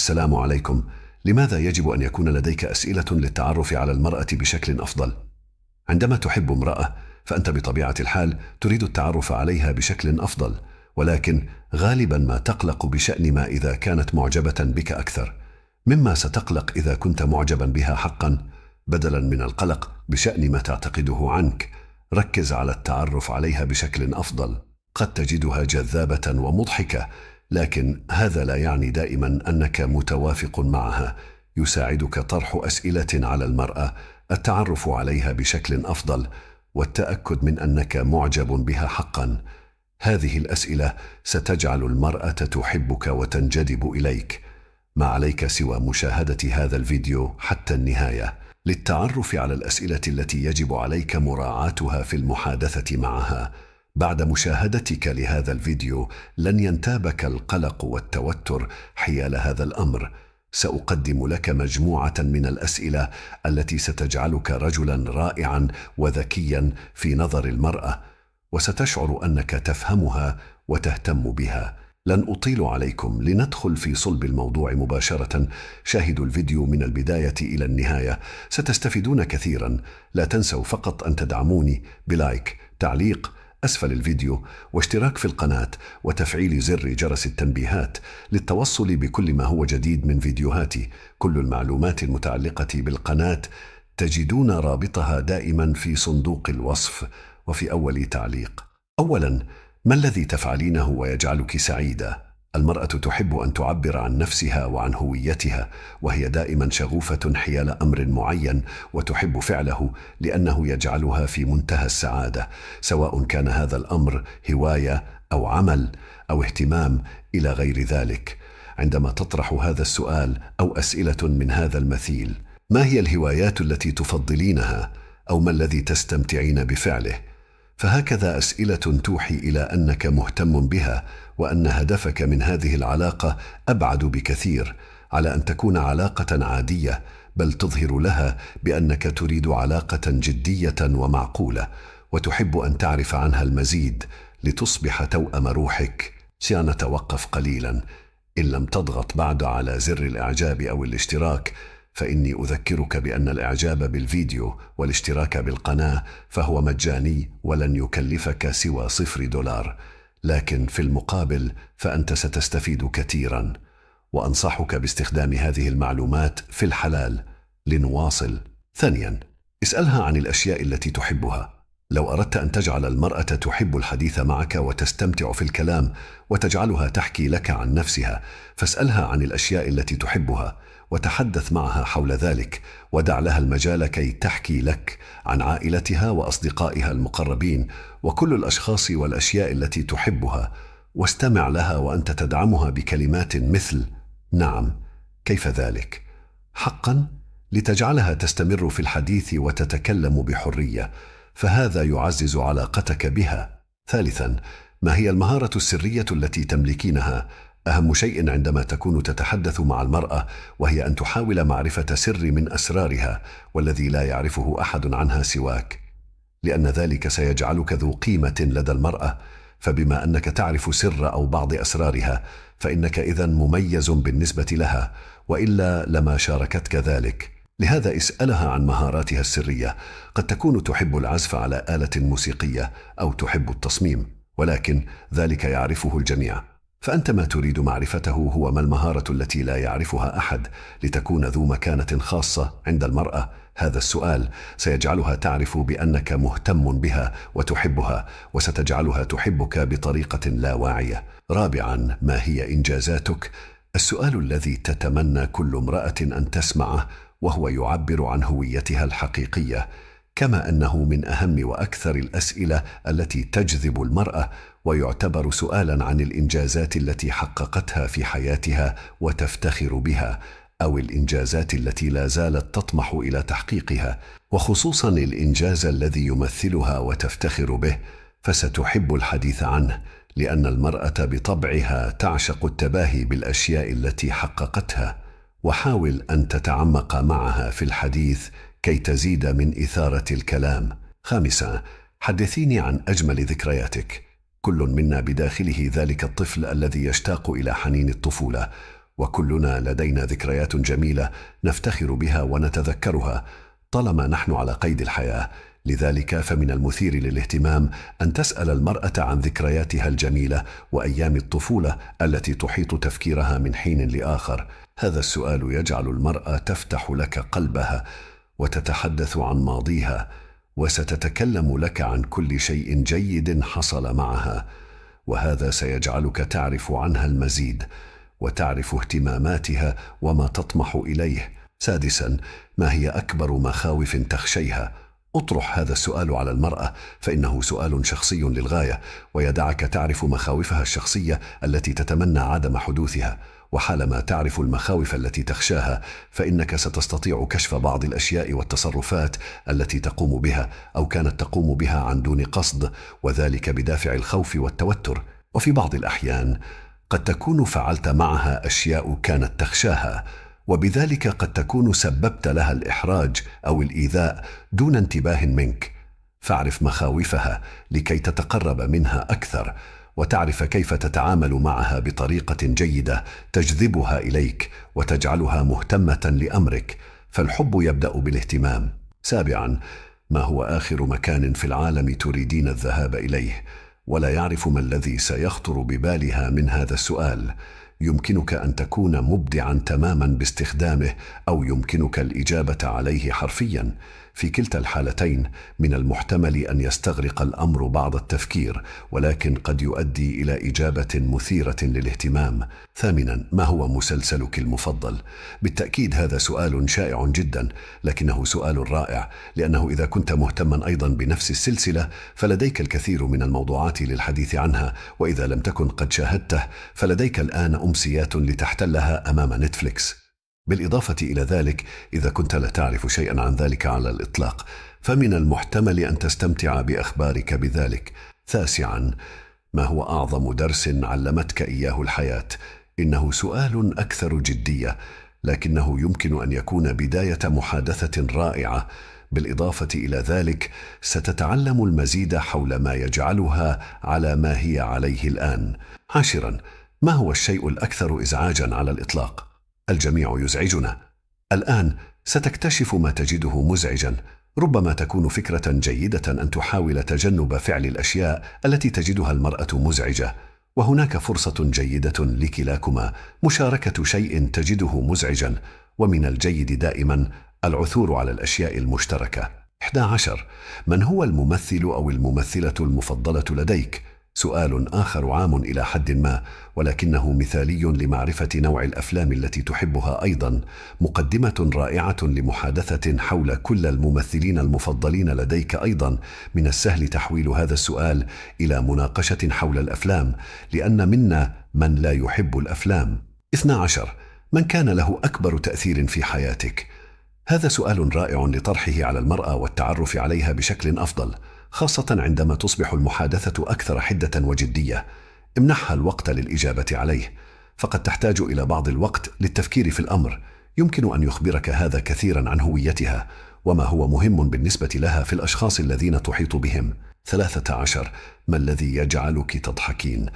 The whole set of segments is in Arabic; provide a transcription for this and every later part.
السلام عليكم لماذا يجب أن يكون لديك أسئلة للتعرف على المرأة بشكل أفضل؟ عندما تحب امرأة فأنت بطبيعة الحال تريد التعرف عليها بشكل أفضل ولكن غالبا ما تقلق بشأن ما إذا كانت معجبة بك أكثر مما ستقلق إذا كنت معجبا بها حقا بدلا من القلق بشأن ما تعتقده عنك ركز على التعرف عليها بشكل أفضل قد تجدها جذابة ومضحكة لكن هذا لا يعني دائما أنك متوافق معها يساعدك طرح أسئلة على المرأة التعرف عليها بشكل أفضل والتأكد من أنك معجب بها حقا هذه الأسئلة ستجعل المرأة تحبك وتنجذب إليك ما عليك سوى مشاهدة هذا الفيديو حتى النهاية للتعرف على الأسئلة التي يجب عليك مراعاتها في المحادثة معها بعد مشاهدتك لهذا الفيديو لن ينتابك القلق والتوتر حيال هذا الأمر سأقدم لك مجموعة من الأسئلة التي ستجعلك رجلا رائعا وذكيا في نظر المرأة وستشعر أنك تفهمها وتهتم بها لن أطيل عليكم لندخل في صلب الموضوع مباشرة شاهدوا الفيديو من البداية إلى النهاية ستستفيدون كثيرا لا تنسوا فقط أن تدعموني بلايك تعليق أسفل الفيديو واشتراك في القناة وتفعيل زر جرس التنبيهات للتوصل بكل ما هو جديد من فيديوهاتي كل المعلومات المتعلقة بالقناة تجدون رابطها دائما في صندوق الوصف وفي أول تعليق أولا ما الذي تفعلينه ويجعلك سعيدة؟ المرأة تحب أن تعبر عن نفسها وعن هويتها وهي دائما شغوفة حيال أمر معين وتحب فعله لأنه يجعلها في منتهى السعادة سواء كان هذا الأمر هواية أو عمل أو اهتمام إلى غير ذلك عندما تطرح هذا السؤال أو أسئلة من هذا المثيل ما هي الهوايات التي تفضلينها أو ما الذي تستمتعين بفعله؟ فهكذا اسئله توحي الى انك مهتم بها وان هدفك من هذه العلاقه ابعد بكثير على ان تكون علاقه عاديه بل تظهر لها بانك تريد علاقه جديه ومعقوله وتحب ان تعرف عنها المزيد لتصبح توام روحك سنتوقف قليلا ان لم تضغط بعد على زر الاعجاب او الاشتراك فاني اذكرك بان الاعجاب بالفيديو والاشتراك بالقناه فهو مجاني ولن يكلفك سوى صفر دولار لكن في المقابل فانت ستستفيد كثيرا وانصحك باستخدام هذه المعلومات في الحلال لنواصل ثانيا اسالها عن الاشياء التي تحبها لو اردت ان تجعل المراه تحب الحديث معك وتستمتع في الكلام وتجعلها تحكي لك عن نفسها فاسالها عن الاشياء التي تحبها وتحدث معها حول ذلك ودع لها المجال كي تحكي لك عن عائلتها واصدقائها المقربين وكل الاشخاص والاشياء التي تحبها واستمع لها وانت تدعمها بكلمات مثل نعم كيف ذلك حقا لتجعلها تستمر في الحديث وتتكلم بحريه فهذا يعزز علاقتك بها ثالثا ما هي المهاره السريه التي تملكينها اهم شيء عندما تكون تتحدث مع المراه وهي ان تحاول معرفه سر من اسرارها والذي لا يعرفه احد عنها سواك لان ذلك سيجعلك ذو قيمه لدى المراه فبما انك تعرف سر او بعض اسرارها فانك اذا مميز بالنسبه لها والا لما شاركتك ذلك لهذا اسالها عن مهاراتها السريه قد تكون تحب العزف على اله موسيقيه او تحب التصميم ولكن ذلك يعرفه الجميع فانت ما تريد معرفته هو ما المهاره التي لا يعرفها احد لتكون ذو مكانه خاصه عند المراه هذا السؤال سيجعلها تعرف بانك مهتم بها وتحبها وستجعلها تحبك بطريقه لا واعيه رابعا ما هي انجازاتك السؤال الذي تتمنى كل امراه ان تسمعه وهو يعبر عن هويتها الحقيقيه كما انه من اهم واكثر الاسئله التي تجذب المراه ويعتبر سؤالا عن الانجازات التي حققتها في حياتها وتفتخر بها او الانجازات التي لا زالت تطمح الى تحقيقها وخصوصا الانجاز الذي يمثلها وتفتخر به فستحب الحديث عنه لان المراه بطبعها تعشق التباهي بالاشياء التي حققتها وحاول ان تتعمق معها في الحديث كي تزيد من اثاره الكلام خامسا حدثيني عن اجمل ذكرياتك كل منا بداخله ذلك الطفل الذي يشتاق الى حنين الطفوله وكلنا لدينا ذكريات جميله نفتخر بها ونتذكرها طالما نحن على قيد الحياه لذلك فمن المثير للاهتمام ان تسال المراه عن ذكرياتها الجميله وايام الطفوله التي تحيط تفكيرها من حين لاخر هذا السؤال يجعل المراه تفتح لك قلبها وتتحدث عن ماضيها وستتكلم لك عن كل شيء جيد حصل معها وهذا سيجعلك تعرف عنها المزيد وتعرف اهتماماتها وما تطمح اليه سادسا ما هي اكبر مخاوف تخشيها اطرح هذا السؤال على المراه فانه سؤال شخصي للغايه ويدعك تعرف مخاوفها الشخصيه التي تتمنى عدم حدوثها وحالما تعرف المخاوف التي تخشاها فإنك ستستطيع كشف بعض الأشياء والتصرفات التي تقوم بها أو كانت تقوم بها عن دون قصد وذلك بدافع الخوف والتوتر وفي بعض الأحيان قد تكون فعلت معها أشياء كانت تخشاها وبذلك قد تكون سببت لها الإحراج أو الإيذاء دون انتباه منك فاعرف مخاوفها لكي تتقرب منها أكثر وتعرف كيف تتعامل معها بطريقة جيدة تجذبها إليك وتجعلها مهتمة لأمرك فالحب يبدأ بالاهتمام سابعا ما هو آخر مكان في العالم تريدين الذهاب إليه ولا يعرف ما الذي سيخطر ببالها من هذا السؤال يمكنك أن تكون مبدعا تماما باستخدامه أو يمكنك الإجابة عليه حرفيا في كلتا الحالتين من المحتمل ان يستغرق الامر بعض التفكير ولكن قد يؤدي الى اجابه مثيره للاهتمام ثامنا ما هو مسلسلك المفضل بالتاكيد هذا سؤال شائع جدا لكنه سؤال رائع لانه اذا كنت مهتما ايضا بنفس السلسله فلديك الكثير من الموضوعات للحديث عنها واذا لم تكن قد شاهدته فلديك الان امسيات لتحتلها امام نتفليكس بالإضافة إلى ذلك إذا كنت لا تعرف شيئا عن ذلك على الإطلاق فمن المحتمل أن تستمتع بأخبارك بذلك تاسعا ما هو أعظم درس علمتك إياه الحياة إنه سؤال أكثر جدية لكنه يمكن أن يكون بداية محادثة رائعة بالإضافة إلى ذلك ستتعلم المزيد حول ما يجعلها على ما هي عليه الآن عاشرا ما هو الشيء الأكثر إزعاجا على الإطلاق؟ الجميع يزعجنا الان ستكتشف ما تجده مزعجا ربما تكون فكره جيده ان تحاول تجنب فعل الاشياء التي تجدها المراه مزعجه وهناك فرصه جيده لكلاكما مشاركه شيء تجده مزعجا ومن الجيد دائما العثور على الاشياء المشتركه 11 من هو الممثل او الممثله المفضله لديك سؤال آخر عام إلى حد ما ولكنه مثالي لمعرفة نوع الأفلام التي تحبها أيضا مقدمة رائعة لمحادثة حول كل الممثلين المفضلين لديك أيضا من السهل تحويل هذا السؤال إلى مناقشة حول الأفلام لأن منا من لا يحب الأفلام 12 من كان له أكبر تأثير في حياتك؟ هذا سؤال رائع لطرحه على المرأة والتعرف عليها بشكل أفضل خاصة عندما تصبح المحادثة أكثر حدة وجدية امنحها الوقت للإجابة عليه فقد تحتاج إلى بعض الوقت للتفكير في الأمر يمكن أن يخبرك هذا كثيرا عن هويتها وما هو مهم بالنسبة لها في الأشخاص الذين تحيط بهم ثلاثة عشر ما الذي يجعلك تضحكين؟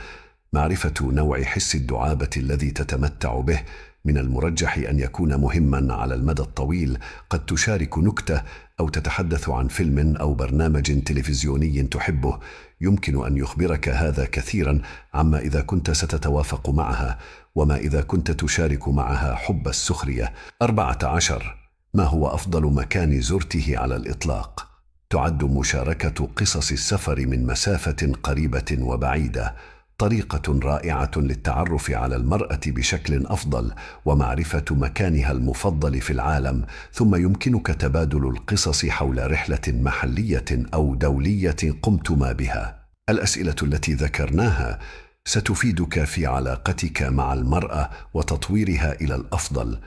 معرفة نوع حس الدعابة الذي تتمتع به من المرجح أن يكون مهما على المدى الطويل قد تشارك نكتة أو تتحدث عن فيلم أو برنامج تلفزيوني تحبه يمكن أن يخبرك هذا كثيرا عما إذا كنت ستتوافق معها وما إذا كنت تشارك معها حب السخرية 14 ما هو أفضل مكان زرته على الإطلاق؟ تعد مشاركة قصص السفر من مسافة قريبة وبعيدة طريقه رائعه للتعرف على المراه بشكل افضل ومعرفه مكانها المفضل في العالم ثم يمكنك تبادل القصص حول رحله محليه او دوليه قمتما بها الاسئله التي ذكرناها ستفيدك في علاقتك مع المراه وتطويرها الى الافضل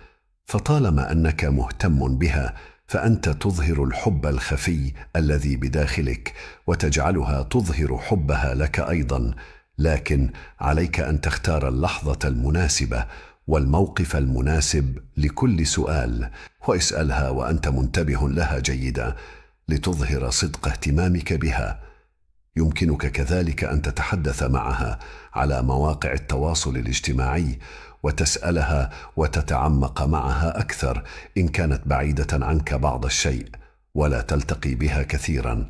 فطالما انك مهتم بها فانت تظهر الحب الخفي الذي بداخلك وتجعلها تظهر حبها لك ايضا لكن عليك ان تختار اللحظه المناسبه والموقف المناسب لكل سؤال واسالها وانت منتبه لها جيدا لتظهر صدق اهتمامك بها يمكنك كذلك ان تتحدث معها على مواقع التواصل الاجتماعي وتسالها وتتعمق معها اكثر ان كانت بعيده عنك بعض الشيء ولا تلتقي بها كثيرا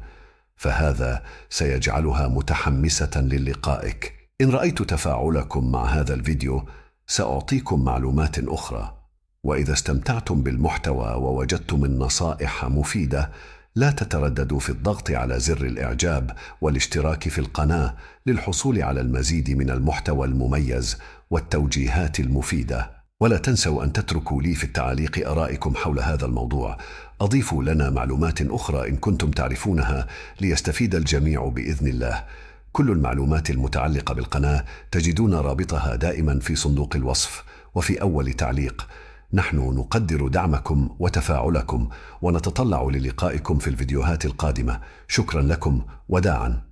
فهذا سيجعلها متحمسة للقائك إن رأيت تفاعلكم مع هذا الفيديو سأعطيكم معلومات أخرى وإذا استمتعتم بالمحتوى ووجدتم النصائح مفيدة لا تترددوا في الضغط على زر الإعجاب والاشتراك في القناة للحصول على المزيد من المحتوى المميز والتوجيهات المفيده ولا تنسوا أن تتركوا لي في التعاليق أرائكم حول هذا الموضوع أضيفوا لنا معلومات أخرى إن كنتم تعرفونها ليستفيد الجميع بإذن الله كل المعلومات المتعلقة بالقناة تجدون رابطها دائما في صندوق الوصف وفي أول تعليق نحن نقدر دعمكم وتفاعلكم ونتطلع للقائكم في الفيديوهات القادمة شكرا لكم وداعاً